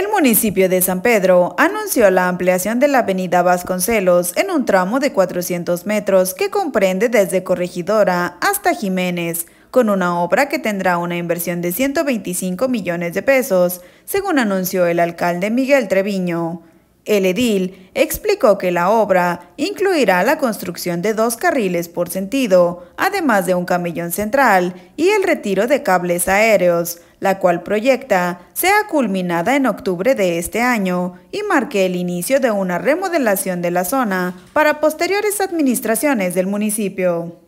El municipio de San Pedro anunció la ampliación de la avenida Vasconcelos en un tramo de 400 metros que comprende desde Corregidora hasta Jiménez, con una obra que tendrá una inversión de 125 millones de pesos, según anunció el alcalde Miguel Treviño. El edil explicó que la obra incluirá la construcción de dos carriles por sentido, además de un camellón central y el retiro de cables aéreos, la cual proyecta sea culminada en octubre de este año y marque el inicio de una remodelación de la zona para posteriores administraciones del municipio.